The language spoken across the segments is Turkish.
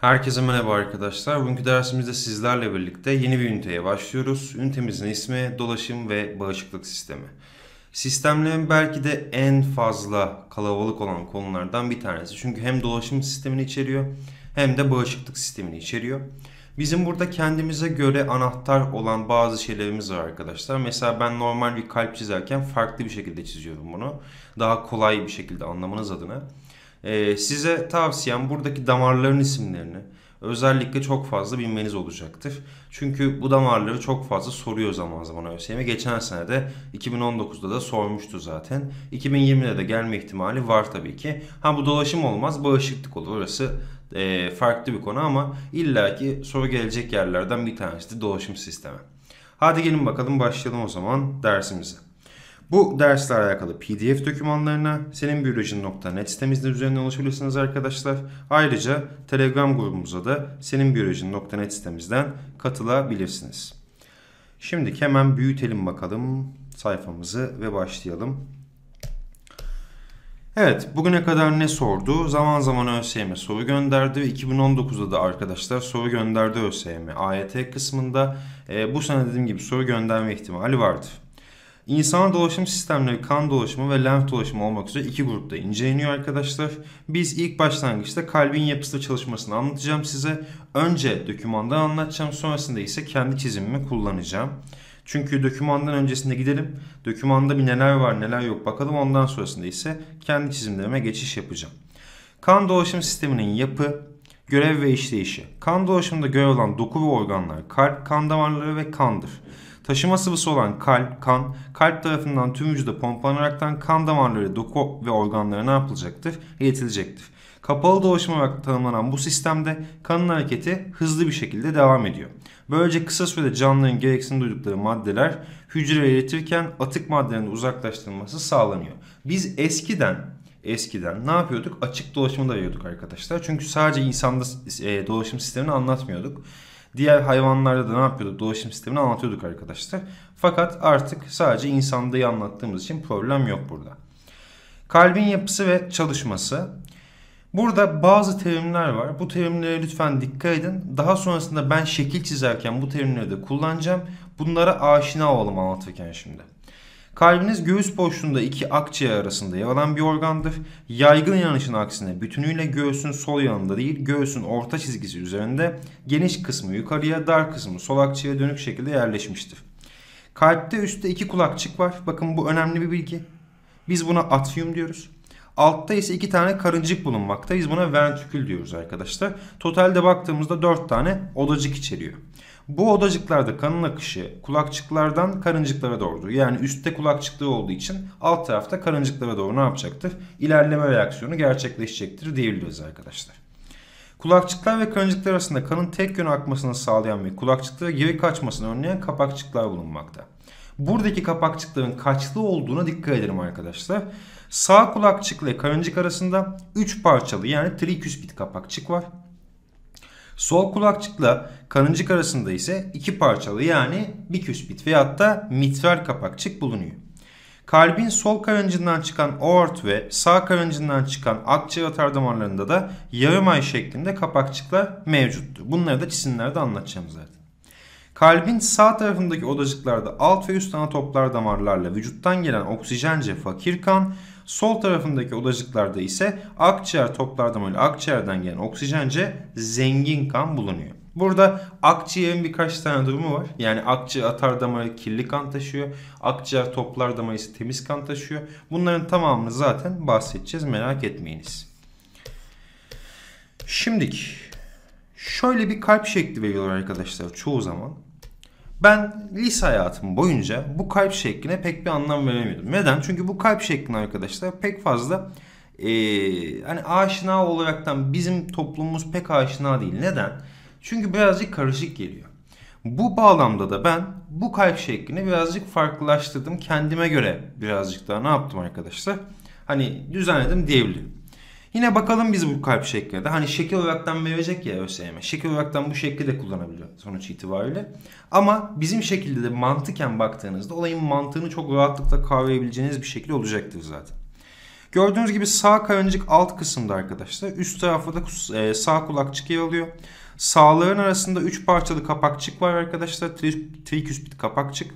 Herkese merhaba arkadaşlar. Bugünkü dersimizde sizlerle birlikte yeni bir üniteye başlıyoruz. Ünitemizin ismi dolaşım ve bağışıklık sistemi. Sistemlerin belki de en fazla kalabalık olan konulardan bir tanesi. Çünkü hem dolaşım sistemini içeriyor hem de bağışıklık sistemini içeriyor. Bizim burada kendimize göre anahtar olan bazı şeylerimiz var arkadaşlar. Mesela ben normal bir kalp çizerken farklı bir şekilde çiziyorum bunu. Daha kolay bir şekilde anlamanız adına. Ee, size tavsiyem buradaki damarların isimlerini özellikle çok fazla bilmeniz olacaktır. Çünkü bu damarları çok fazla soruyor zaman zaman ÖSYM. Geçen sene de 2019'da da sormuştu zaten. 2020'de de gelme ihtimali var tabii ki. Ha bu dolaşım olmaz bağışıklık olur. Orası e, farklı bir konu ama illaki soru gelecek yerlerden bir tanesi de dolaşım sistemi. Hadi gelin bakalım başlayalım o zaman dersimize. Bu derslerle alakalı pdf dokümanlarına seninbiyoloji.net sitemizden üzerinden ulaşabilirsiniz arkadaşlar. Ayrıca telegram grubumuza da seninbiyoloji.net sitemizden katılabilirsiniz. Şimdi hemen büyütelim bakalım sayfamızı ve başlayalım. Evet bugüne kadar ne sordu? Zaman zaman ÖSYM soru gönderdi ve 2019'da da arkadaşlar soru gönderdi ÖSYM AYT kısmında. E, bu sene dediğim gibi soru gönderme ihtimali vardı. İnsan dolaşım sistemleri kan dolaşımı ve lenf dolaşımı olmak üzere iki grupta inceleniyor arkadaşlar. Biz ilk başlangıçta kalbin yapısı çalışmasını anlatacağım size. Önce dokümandan anlatacağım sonrasında ise kendi çizimimi kullanacağım. Çünkü dokümandan öncesinde gidelim. Dokümanda bir neler var neler yok bakalım ondan sonrasında ise kendi çizimlerime geçiş yapacağım. Kan dolaşım sisteminin yapı, görev ve işleyişi. Kan dolaşımında görev olan doku ve organlar kalp, kan damarları ve kandır. Taşıma sıvısı olan kalp, kan, kalp tarafından tüm vücuda pomplanaraktan kan damarları, doku ve organlara ne yapılacaktır? İletilecektir. Kapalı dolaşım olarak tanımlanan bu sistemde kanın hareketi hızlı bir şekilde devam ediyor. Böylece kısa sürede canlıların gereksinim duydukları maddeler hücreye iletirken atık maddelerin uzaklaştırılması sağlanıyor. Biz eskiden eskiden ne yapıyorduk? Açık dolaşımı da arıyorduk arkadaşlar. Çünkü sadece insanda e, dolaşım sistemini anlatmıyorduk. Diğer hayvanlarda da ne yapıyorduk? Dolaşım sistemini anlatıyorduk arkadaşlar. Fakat artık sadece insandayı anlattığımız için problem yok burada. Kalbin yapısı ve çalışması. Burada bazı terimler var. Bu terimlere lütfen dikkat edin. Daha sonrasında ben şekil çizerken bu terimleri de kullanacağım. Bunlara aşina olalım anlatırken şimdi. Kalbiniz göğüs boşluğunda iki akciğer arasında yer alan bir organdır. Yaygın yanlışın aksine bütünüyle göğsün sol yanında değil göğsün orta çizgisi üzerinde geniş kısmı yukarıya dar kısmı sol akciğere dönük şekilde yerleşmiştir. Kalpte üstte iki kulakçık var. Bakın bu önemli bir bilgi. Biz buna atrium diyoruz. Altta ise iki tane karıncık bulunmakta. Biz buna ventrikül diyoruz arkadaşlar. Totalde baktığımızda dört tane odacık içeriyor. Bu odacıklarda kanın akışı kulakçıklardan karıncıklara doğru. Yani üstte kulakçıklığı olduğu için alt tarafta karıncıklara doğru ne yapacaktır? İlerleme reaksiyonu gerçekleşecektir diyebiliyoruz arkadaşlar. Kulakçıklar ve karıncıklar arasında kanın tek yöne akmasını sağlayan ve kulakçıklara geri kaçmasını önleyen kapakçıklar bulunmakta. Buradaki kapakçıkların kaçlı olduğuna dikkat edelim arkadaşlar. Sağ kulakçık ile karıncık arasında 3 parçalı yani triküspit kapakçık var. Sol kulakçıkla kanıncık arasında ise iki parçalı yani biküs bit veyahut da mitral kapakçık bulunuyor. Kalbin sol karıncından çıkan aort ve sağ karıncından çıkan akciğer damarlarında da yarım ay şeklinde kapakçıklar mevcuttu. Bunları da cisimlerde anlatacağım zaten. Kalbin sağ tarafındaki odacıklarda alt ve üst ana toplar damarlarla vücuttan gelen oksijence fakir kan, Sol tarafındaki odacıklarda ise akciğer toplardan ile akciğerden gelen oksijence zengin kan bulunuyor. Burada akciğerin birkaç tane durumu var. Yani akciğer atar damarı kirli kan taşıyor. Akciğer toplar damarı ise temiz kan taşıyor. Bunların tamamını zaten bahsedeceğiz merak etmeyiniz. Şimdiki şöyle bir kalp şekli veriyorlar arkadaşlar çoğu zaman. Ben lise hayatım boyunca bu kalp şekline pek bir anlam veremiyordum. Neden? Çünkü bu kalp şeklini arkadaşlar pek fazla e, hani aşina olaraktan bizim toplumumuz pek aşina değil. Neden? Çünkü birazcık karışık geliyor. Bu bağlamda da ben bu kalp şeklini birazcık farklılaştırdım. Kendime göre birazcık daha ne yaptım arkadaşlar? Hani düzenledim diyebilirim. Yine bakalım biz bu kalp şeklinde. Hani şekil olaraktan verecek ya ÖSYM. Şekil olaraktan bu şekli de kullanabiliyor sonuç itibariyle. Ama bizim şekilde de mantıken baktığınızda olayın mantığını çok rahatlıkla kavrayabileceğiniz bir şekil olacaktır zaten. Gördüğünüz gibi sağ karıncık alt kısımda arkadaşlar. Üst tarafta da e, sağ kulakçık yer alıyor. Sağların arasında 3 parçalı kapakçık var arkadaşlar. Tri triküspit kapakçık.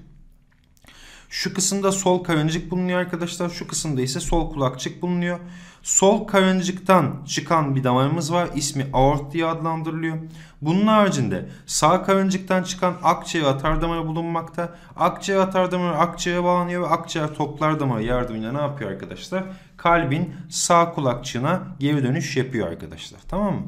Şu kısımda sol karıncık bulunuyor arkadaşlar. Şu kısımda ise sol kulakçık bulunuyor. Sol karıncıktan çıkan bir damarımız var. İsmi aort diye adlandırılıyor. Bunun haricinde sağ karıncıktan çıkan akciğer atar damarı bulunmakta. Akciğer atar damarı akciğere bağlanıyor ve akciğer toplar damarı yardımıyla ne yapıyor arkadaşlar? Kalbin sağ kulakçığına geri dönüş yapıyor arkadaşlar. Tamam mı?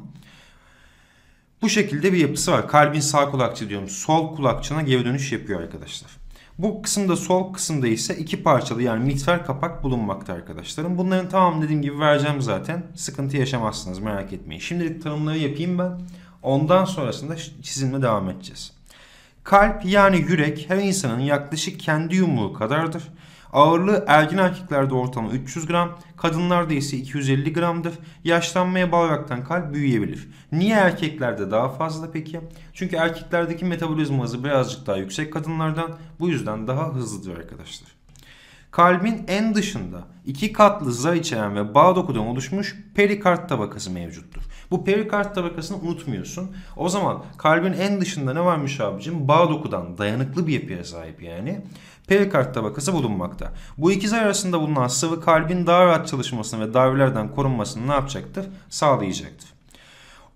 Bu şekilde bir yapısı var. Kalbin sağ kulakçı diyorum. Sol kulakçığına geri dönüş yapıyor arkadaşlar. Bu kısımda sol kısımda ise iki parçalı yani mikser kapak bulunmakta arkadaşlarım. Bunların tamam dediğim gibi vereceğim zaten. Sıkıntı yaşamazsınız merak etmeyin. Şimdilik tanımları yapayım ben. Ondan sonrasında çizimle devam edeceğiz. Kalp yani yürek her insanın yaklaşık kendi yumruğu kadardır. Ağırlığı ergin erkeklerde ortalama 300 gram, kadınlarda ise 250 gramdır. Yaşlanmaya bağlı olaraktan kalp büyüyebilir. Niye erkeklerde daha fazla peki? Çünkü erkeklerdeki metabolizma hızı birazcık daha yüksek kadınlardan. Bu yüzden daha hızlıdır arkadaşlar kalbin en dışında iki katlı za içeren ve bağ dokudan oluşmuş perikard tabakası mevcuttur. Bu perikard tabakasını unutmuyorsun. O zaman kalbin en dışında ne varmış abicim? Bağ dokudan dayanıklı bir yapıya sahip yani. Perikard tabakası bulunmakta. Bu iki zar arasında bulunan sıvı kalbin daha rahat çalışmasını ve darbelerden korunmasını ne yapacaktır? Sağlayacaktır.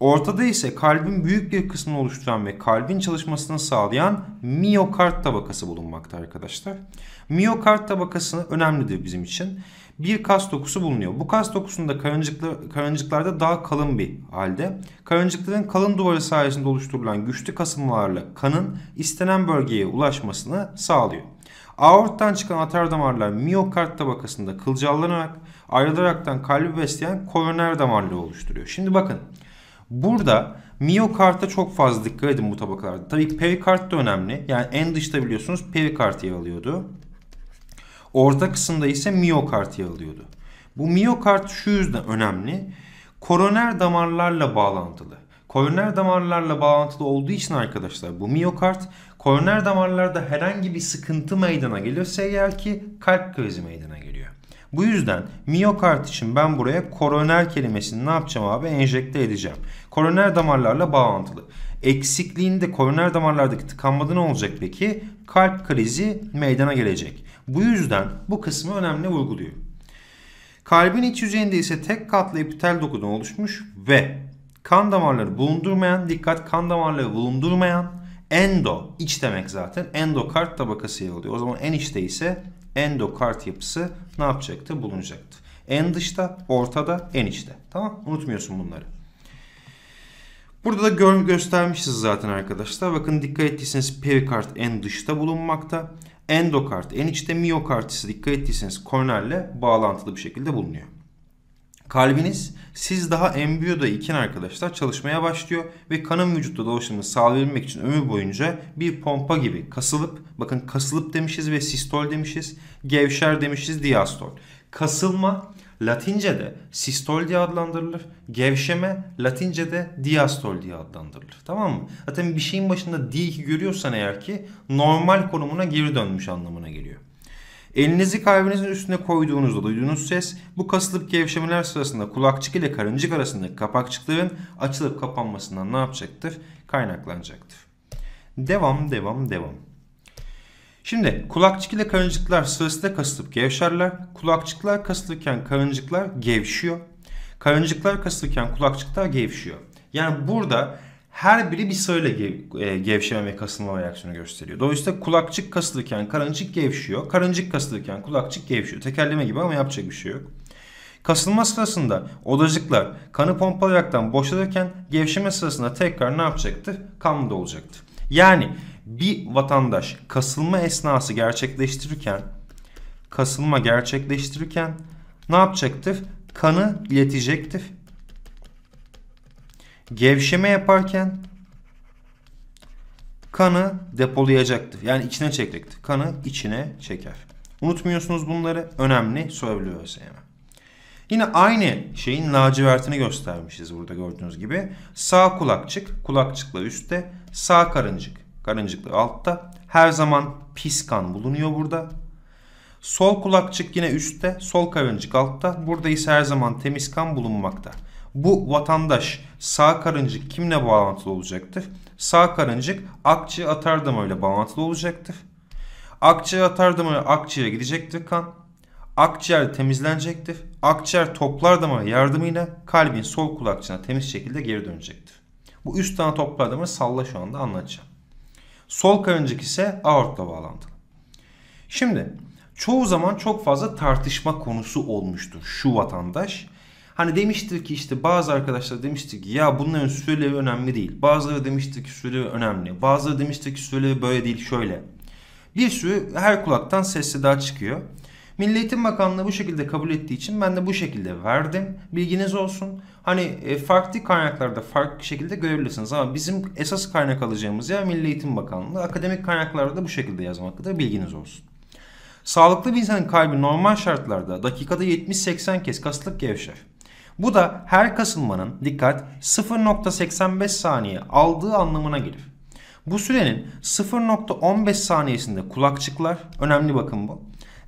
Ortada ise kalbin büyük bir kısmını oluşturan ve kalbin çalışmasını sağlayan miyokard tabakası bulunmakta arkadaşlar. Miyokard tabakası önemlidir bizim için. Bir kas dokusu bulunuyor. Bu kas dokusunda karıncıklar, karıncıklarda daha kalın bir halde. Karıncıkların kalın duvarı sayesinde oluşturulan güçlü kasılmalarla kanın istenen bölgeye ulaşmasını sağlıyor. Aorttan çıkan atar damarlar miyokard tabakasında kılcallanarak ayrılaraktan kalbi besleyen koroner damarları oluşturuyor. Şimdi bakın Burada miyokarta çok fazla dikkat edin bu tabakalarda. Tabii ki perikart da önemli. Yani en dışta biliyorsunuz perikard yer alıyordu. Orta kısımda ise miyokart yer alıyordu. Bu miyokart şu yüzden önemli. Koroner damarlarla bağlantılı. Koroner damarlarla bağlantılı olduğu için arkadaşlar bu miyokart koroner damarlarda herhangi bir sıkıntı meydana geliyorsa eğer ki kalp krizi meydana geliyor. Bu yüzden miyokard için ben buraya koroner kelimesini ne yapacağım abi? Enjekte edeceğim. Koroner damarlarla bağlantılı. Eksikliğinde koroner damarlardaki tıkanmada ne olacak peki? Kalp krizi meydana gelecek. Bu yüzden bu kısmı önemli vurguluyor. Kalbin iç yüzeyinde ise tek katlı epitel dokudan oluşmuş ve kan damarları bulundurmayan, dikkat kan damarları bulundurmayan endo, iç demek zaten. endokart tabakası yer alıyor. O zaman en içte ise endokart yapısı ne yapacaktı? Bulunacaktı. En dışta, ortada, en içte. Tamam Unutmuyorsun bunları. Burada da gö göstermişiz zaten arkadaşlar. Bakın dikkat ettiyseniz perikard en dışta bulunmakta. endokart en içte miyokart ise dikkat ettiyseniz kornelle bağlantılı bir şekilde bulunuyor. Kalbiniz siz daha embriyoda iken arkadaşlar çalışmaya başlıyor ve kanın vücutta dolaşımını sağlayabilmek için ömür boyunca bir pompa gibi kasılıp bakın kasılıp demişiz ve sistol demişiz gevşer demişiz diastol. Kasılma Latince'de sistol diye adlandırılır. Gevşeme Latince'de diastol diye adlandırılır. Tamam mı? Zaten bir şeyin başında D2 görüyorsan eğer ki normal konumuna geri dönmüş anlamına geliyor. Elinizi kalbinizin üstüne koyduğunuzda duyduğunuz ses bu kasılıp gevşemeler sırasında kulakçık ile karıncık arasındaki kapakçıkların açılıp kapanmasından ne yapacaktır? Kaynaklanacaktır. Devam devam devam. Şimdi kulakçık ile karıncıklar sırasında kasılıp gevşerler. Kulakçıklar kasılırken karıncıklar gevşiyor. Karıncıklar kasılırken kulakçıklar gevşiyor. Yani burada her biri bir sırayla gev, e, gevşeme ve kasılma reaksiyonu gösteriyor. Dolayısıyla kulakçık kasılırken karıncık gevşiyor. Karıncık kasılırken kulakçık gevşiyor. Tekerleme gibi ama yapacak bir şey yok. Kasılma sırasında odacıklar kanı pompalayaraktan boşalırken gevşeme sırasında tekrar ne yapacaktı? Kamda olacaktı. Yani bir vatandaş kasılma esnası gerçekleştirirken kasılma gerçekleştirirken ne yapacaktı? Kanı iletecektir Gevşeme yaparken kanı depolayacaktır. Yani içine çekecektir. Kanı içine çeker. Unutmuyorsunuz bunları. Önemli soyabiliyor ÖSYM. Yine aynı şeyin lacivertini göstermişiz burada gördüğünüz gibi. Sağ kulakçık, kulakçıkla üstte, sağ karıncık, karıncıkla altta. Her zaman pis kan bulunuyor burada. Sol kulakçık yine üstte, sol karıncık altta. Burada ise her zaman temiz kan bulunmakta bu vatandaş sağ karıncık kimle bağlantılı olacaktır? Sağ karıncık akçı atardama ile bağlantılı olacaktır. Akçı atardama akciğere gidecektir kan. Akciğer temizlenecektir. Akciğer toplar damara yardımıyla kalbin sol kulakçığına temiz şekilde geri dönecektir. Bu üst tane toplar damarı salla şu anda anlatacağım. Sol karıncık ise aortla bağlantılı. Şimdi çoğu zaman çok fazla tartışma konusu olmuştur şu vatandaş. Hani demiştir ki işte bazı arkadaşlar demiştir ki ya bunların süreleri önemli değil. Bazıları demiştir ki süreleri önemli. Bazıları demiştir ki süreleri böyle değil şöyle. Bir sürü her kulaktan sesli daha çıkıyor. Milli Eğitim Bakanlığı bu şekilde kabul ettiği için ben de bu şekilde verdim. Bilginiz olsun. Hani e, farklı kaynaklarda farklı şekilde görebilirsiniz ama bizim esas kaynak alacağımız yer Milli Eğitim Bakanlığı. Akademik kaynaklarda da bu şekilde yazmakta bilginiz olsun. Sağlıklı bir insanın kalbi normal şartlarda dakikada 70-80 kez kasılıp gevşer. Bu da her kasılmanın dikkat 0.85 saniye aldığı anlamına gelir. Bu sürenin 0.15 saniyesinde kulakçıklar, önemli bakın bu.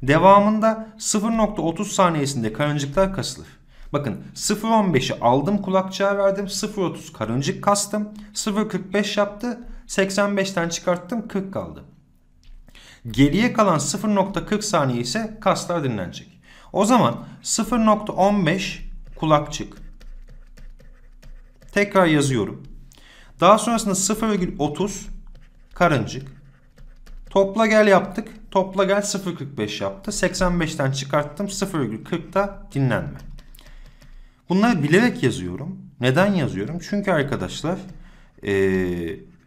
Devamında 0.30 saniyesinde karıncıklar kasılır. Bakın 0.15'i aldım kulakçığa verdim. 0.30 karıncık kastım. 0.45 yaptı. 85'ten çıkarttım 40 kaldı. Geriye kalan 0.40 saniye ise kaslar dinlenecek. O zaman 0.15 kulakçık. Tekrar yazıyorum. Daha sonrasında 0,30 karıncık. Topla gel yaptık. Topla gel 0,45 yaptı. 85'ten çıkarttım. 0,40'da dinlenme. Bunları bilerek yazıyorum. Neden yazıyorum? Çünkü arkadaşlar ee,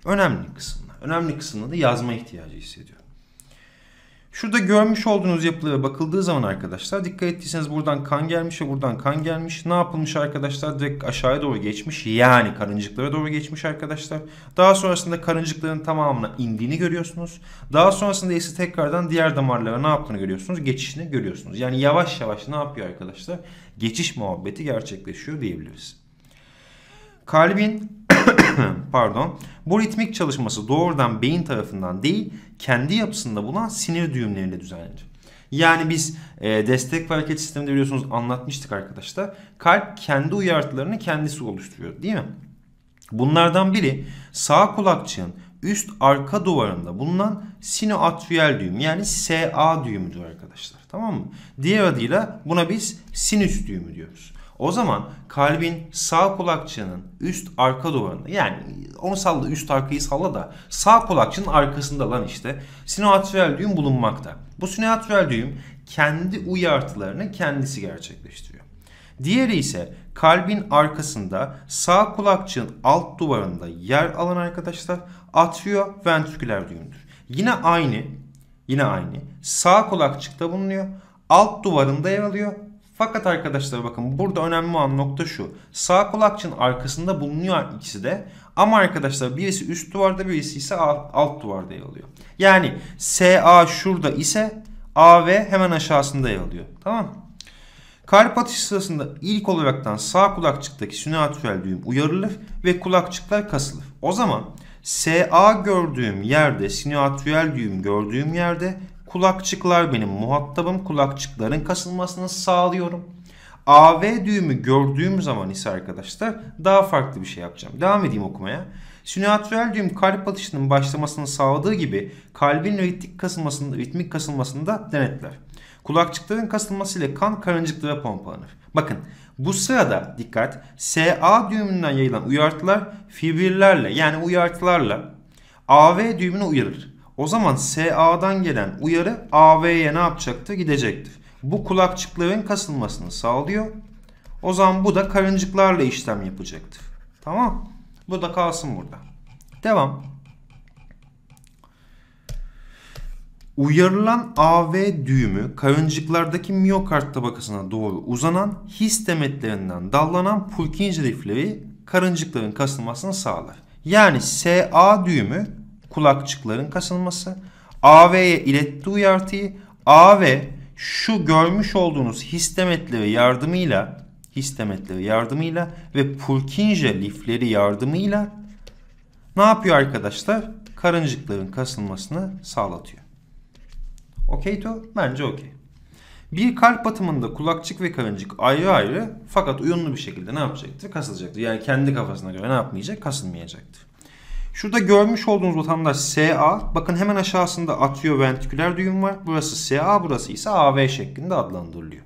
önemli kısımlar. Önemli kısımda da yazma ihtiyacı hissediyorum. Şurada görmüş olduğunuz yapılara bakıldığı zaman arkadaşlar dikkat ettiyseniz buradan kan gelmiş ve buradan kan gelmiş. Ne yapılmış arkadaşlar? Direkt aşağıya doğru geçmiş. Yani karıncıklara doğru geçmiş arkadaşlar. Daha sonrasında karıncıkların tamamına indiğini görüyorsunuz. Daha sonrasında ise tekrardan diğer damarlara ne yaptığını görüyorsunuz? Geçişini görüyorsunuz. Yani yavaş yavaş ne yapıyor arkadaşlar? Geçiş muhabbeti gerçekleşiyor diyebiliriz. Kalbin pardon, bu ritmik çalışması doğrudan beyin tarafından değil, kendi yapısında bulunan sinir düğümleriyle düzenlenir. Yani biz e, destek ve hareket sisteminde biliyorsunuz anlatmıştık arkadaşlar. Kalp kendi uyarıtlarını kendisi oluşturuyor değil mi? Bunlardan biri sağ kulakçığın üst arka duvarında bulunan sinoatriyel düğüm yani SA düğümüdür arkadaşlar. Tamam mı? Diğer adıyla buna biz sinüs düğümü diyoruz. O zaman kalbin sağ kulakçığının üst arka duvarında yani onu salla üst arkayı salla da sağ kulakçığın arkasında lan işte sinoatrial düğüm bulunmakta. Bu sinoatrial düğüm kendi uyartılarını kendisi gerçekleştiriyor. Diğeri ise kalbin arkasında sağ kulakçığın alt duvarında yer alan arkadaşlar atrio ventriküler düğümdür. Yine aynı yine aynı sağ kulakçıkta bulunuyor alt duvarında yer alıyor fakat arkadaşlar bakın burada önemli olan nokta şu. Sağ kulakçın arkasında bulunuyor ikisi de. Ama arkadaşlar birisi üst duvarda birisi ise alt, alt duvarda yer alıyor. Yani SA şurada ise AV hemen aşağısında yer alıyor. Tamam mı? Kalp atışı sırasında ilk olaraktan sağ kulakçıktaki sünatürel düğüm uyarılır ve kulakçıklar kasılır. O zaman SA gördüğüm yerde, sinüatürel düğüm gördüğüm yerde Kulakçıklar benim muhatabım. Kulakçıkların kasılmasını sağlıyorum. AV düğümü gördüğüm zaman ise arkadaşlar daha farklı bir şey yapacağım. Devam edeyim okumaya. Sünatürel düğüm kalp atışının başlamasını sağladığı gibi kalbin ritmik kasılmasını, ritmik kasılmasını da denetler. Kulakçıkların kasılmasıyla ile kan karıncıklara pompalanır. Bakın bu sırada dikkat SA düğümünden yayılan uyartılar fibrillerle yani uyartılarla AV düğümünü uyarır. O zaman SA'dan gelen uyarı AV'ye ne yapacaktı? Gidecektir. Bu kulakçıkların kasılmasını sağlıyor. O zaman bu da karıncıklarla işlem yapacaktır. Tamam. Bu da kalsın burada. Devam. Uyarılan AV düğümü karıncıklardaki miyokard tabakasına doğru uzanan his demetlerinden dallanan Purkinje lifleri karıncıkların kasılmasını sağlar. Yani SA düğümü kulakçıkların kasılması, AV'ye iletti uyartıyı, AV şu görmüş olduğunuz histemetleri yardımıyla histemetleri yardımıyla ve Purkinje lifleri yardımıyla ne yapıyor arkadaşlar? Karıncıkların kasılmasını sağlatıyor. Okey to? Bence okey. Bir kalp atımında kulakçık ve karıncık ayrı ayrı fakat uyumlu bir şekilde ne yapacaktır? Kasılacaktır. Yani kendi kafasına göre ne yapmayacak? Kasılmayacaktır. Şurada görmüş olduğunuz vatandaş SA. Bakın hemen aşağısında atrioventriküler düğüm var. Burası SA, burası ise AV şeklinde adlandırılıyor.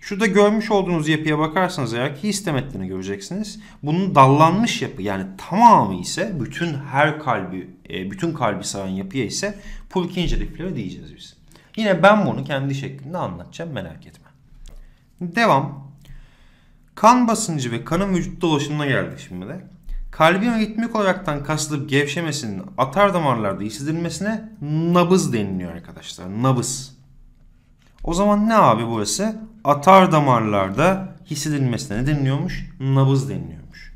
Şurada görmüş olduğunuz yapıya bakarsanız eğer ki histemetrini göreceksiniz. Bunun dallanmış yapı yani tamamı ise bütün her kalbi, e, bütün kalbi saran yapıya ise Purkinje lifleri diyeceğiz biz. Yine ben bunu kendi şeklinde anlatacağım merak etme. Devam. Kan basıncı ve kanın vücut dolaşımına geldik şimdi de. Kalbin ritmik olaraktan kasılıp gevşemesinin atar damarlarda hissedilmesine nabız deniliyor arkadaşlar. Nabız. O zaman ne abi burası? Atar damarlarda hissedilmesine ne deniliyormuş? Nabız deniliyormuş.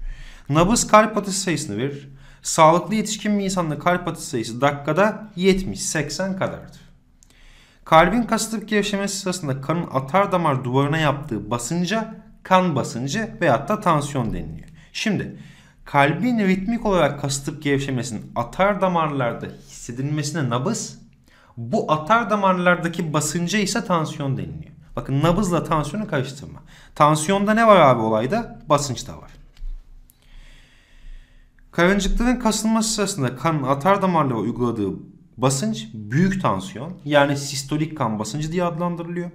Nabız kalp atışı sayısını verir. Sağlıklı yetişkin bir insanda kalp atışı sayısı dakikada 70-80 kadardır. Kalbin kasılıp gevşemesi sırasında kanın atar damar duvarına yaptığı basınca kan basıncı veyahut da tansiyon deniliyor. Şimdi kalbin ritmik olarak kasıtıp gevşemesinin atar damarlarda hissedilmesine nabız, bu atar damarlardaki basınca ise tansiyon deniliyor. Bakın nabızla tansiyonu karıştırma. Tansiyonda ne var abi olayda? Basınç da var. Karıncıkların kasılması sırasında kanın atar damarlara uyguladığı basınç büyük tansiyon yani sistolik kan basıncı diye adlandırılıyor.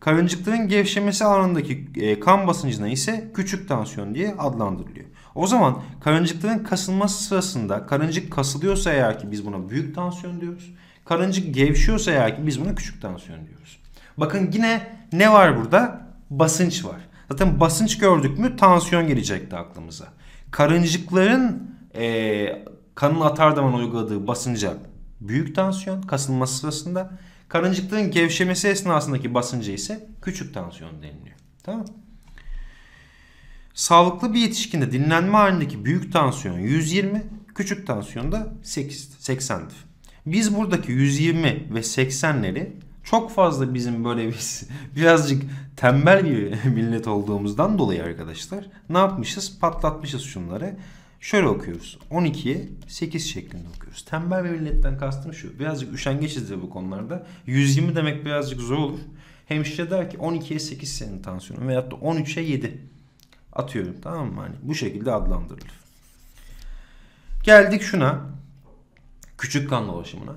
Karıncıkların gevşemesi anındaki e, kan basıncına ise küçük tansiyon diye adlandırılıyor. O zaman karıncıkların kasılması sırasında karıncık kasılıyorsa eğer ki biz buna büyük tansiyon diyoruz. Karıncık gevşiyorsa eğer ki biz buna küçük tansiyon diyoruz. Bakın yine ne var burada? Basınç var. Zaten basınç gördük mü tansiyon gelecekti aklımıza. Karıncıkların e, kanın atar zaman uyguladığı basınca büyük tansiyon kasılması sırasında karıncıkların gevşemesi esnasındaki basınca ise küçük tansiyon deniliyor. Tamam mı? Sağlıklı bir yetişkinde dinlenme halindeki büyük tansiyon 120, küçük tansiyonda 8, 80'dir. Biz buradaki 120 ve 80'leri çok fazla bizim böyle biz birazcık tembel bir millet olduğumuzdan dolayı arkadaşlar ne yapmışız? Patlatmışız şunları. Şöyle okuyoruz. 12'ye 8 şeklinde okuyoruz. Tembel bir milletten kastım şu. Birazcık üşengeçiz de bu konularda. 120 demek birazcık zor olur. Hemşire der ki 12'ye 8 senin tansiyonun veyahut da 13'e 7. Atıyorum tamam mı? Hani bu şekilde adlandırılır. Geldik şuna. Küçük kan dolaşımına.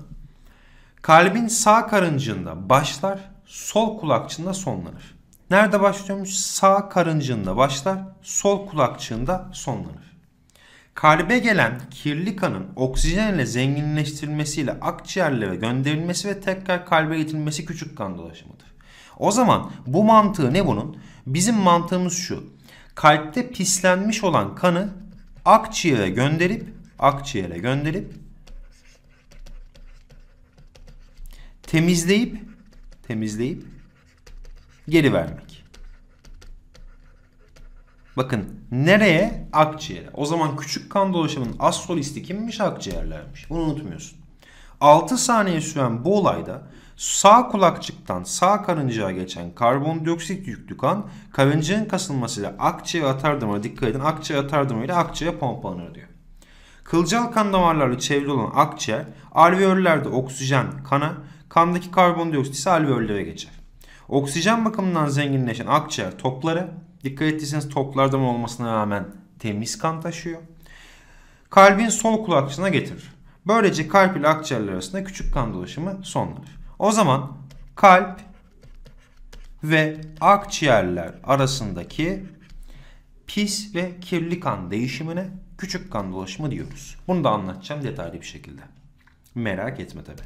Kalbin sağ karıncığında başlar, sol kulakçığında sonlanır. Nerede başlıyormuş? Sağ karıncığında başlar, sol kulakçığında sonlanır. Kalbe gelen kirli kanın oksijenle zenginleştirilmesiyle akciğerlere gönderilmesi ve tekrar kalbe getirilmesi küçük kan dolaşımıdır. O zaman bu mantığı ne bunun? Bizim mantığımız şu kalpte pislenmiş olan kanı akciğere gönderip akciğere gönderip temizleyip temizleyip geri vermek. Bakın nereye? Akciğere. O zaman küçük kan dolaşımının asolisti kimmiş? Akciğerlermiş. Bunu unutmuyorsun. 6 saniye süren bu olayda Sağ kulakçıktan sağ karıncaya geçen karbondioksit yüklü kan karınca'nın kasılmasıyla akciğer atar damara dikkat edin akciğer atar damarıyla akciğere pompalanır diyor. Kılcal kan damarlarla çevrili olan akciğer alveollerde oksijen kana, kandaki karbondioksit ise alveollere geçer. Oksijen bakımından zenginleşen akciğer topları, dikkat ettiyseniz toplardan olmasına rağmen temiz kan taşıyor. Kalbin sol kulakçığına getirir. Böylece kalp ile akciğerler arasında küçük kan dolaşımı sonlanır. O zaman kalp ve akciğerler arasındaki pis ve kirli kan değişimine küçük kan dolaşımı diyoruz. Bunu da anlatacağım detaylı bir şekilde. Merak etme tabi.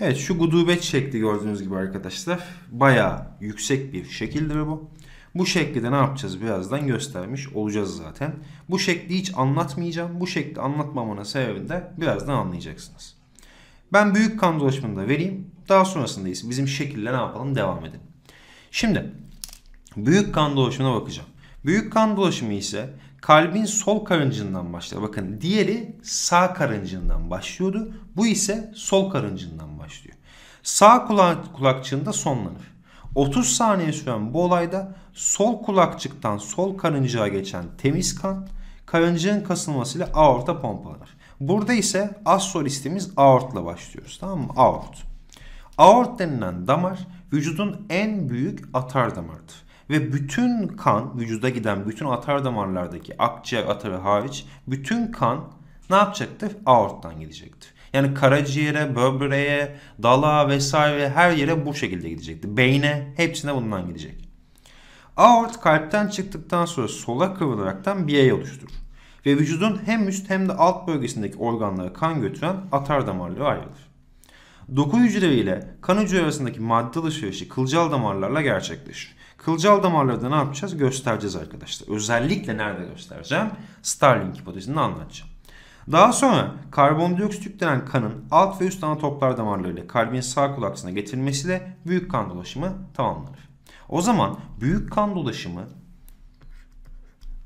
Evet şu gudubet şekli gördüğünüz gibi arkadaşlar baya yüksek bir şekildir bu. Bu şekli de ne yapacağız birazdan göstermiş olacağız zaten. Bu şekli hiç anlatmayacağım. Bu şekli anlatmamamın sebebini de birazdan anlayacaksınız. Ben büyük kan dolaşımını da vereyim. Daha sonrasında ise bizim şekille ne yapalım devam edelim. Şimdi büyük kan dolaşımına bakacağım. Büyük kan dolaşımı ise kalbin sol karıncından başlar. Bakın diğeri sağ karıncından başlıyordu. Bu ise sol karıncından başlıyor. Sağ kulak, kulakçığında sonlanır. 30 saniye süren bu olayda sol kulakçıktan sol karıncaya geçen temiz kan karıncığın kasılmasıyla aorta pompalanır. Burada ise az solistimiz aortla başlıyoruz. Tamam mı? Aort. Aort denilen damar vücudun en büyük atar damarıdır. Ve bütün kan, vücuda giden bütün atar damarlardaki akciğer atarı hariç bütün kan ne yapacaktır? Aorttan gidecektir. Yani karaciğere, böbreğe, dala vesaire her yere bu şekilde gidecekti. Beyne hepsine bundan gidecek. Aort kalpten çıktıktan sonra sola kıvrılaraktan bir yay oluşturur ve vücudun hem üst hem de alt bölgesindeki organlara kan götüren atar damarları ayrılır. Doku hücre ile kan hücre arasındaki madde alışverişi kılcal damarlarla gerçekleşir. Kılcal damarları da ne yapacağız? Göstereceğiz arkadaşlar. Özellikle nerede göstereceğim? Starling hipotezini anlatacağım. Daha sonra karbondioksit yüklenen kanın alt ve üst ana toplar damarlarıyla kalbin sağ kulaksına getirilmesiyle büyük kan dolaşımı tamamlanır. O zaman büyük kan dolaşımı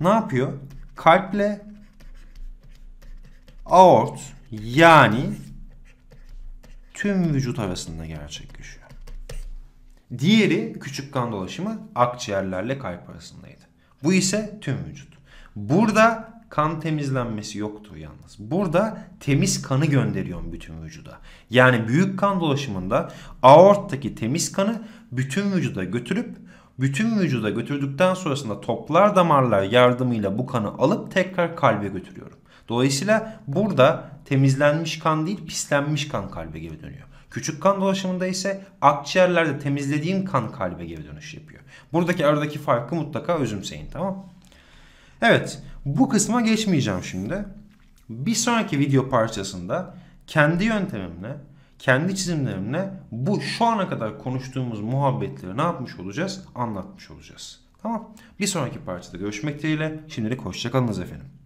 ne yapıyor? Kalple aort yani tüm vücut arasında gerçekleşiyor. Diğeri küçük kan dolaşımı akciğerlerle kalp arasındaydı. Bu ise tüm vücut. Burada kan temizlenmesi yoktur yalnız. Burada temiz kanı gönderiyorum bütün vücuda. Yani büyük kan dolaşımında aorttaki temiz kanı bütün vücuda götürüp bütün vücuda götürdükten sonrasında toplar damarlar yardımıyla bu kanı alıp tekrar kalbe götürüyorum. Dolayısıyla burada temizlenmiş kan değil pislenmiş kan kalbe geri dönüyor. Küçük kan dolaşımında ise akciğerlerde temizlediğim kan kalbe geri dönüş yapıyor. Buradaki aradaki farkı mutlaka özümseyin tamam Evet bu kısma geçmeyeceğim şimdi. Bir sonraki video parçasında kendi yöntemimle, kendi çizimlerimle bu şu ana kadar konuştuğumuz muhabbetleri ne yapmış olacağız? Anlatmış olacağız. Tamam. Bir sonraki parçada görüşmek dileğiyle. Şimdilik hoşçakalınız efendim.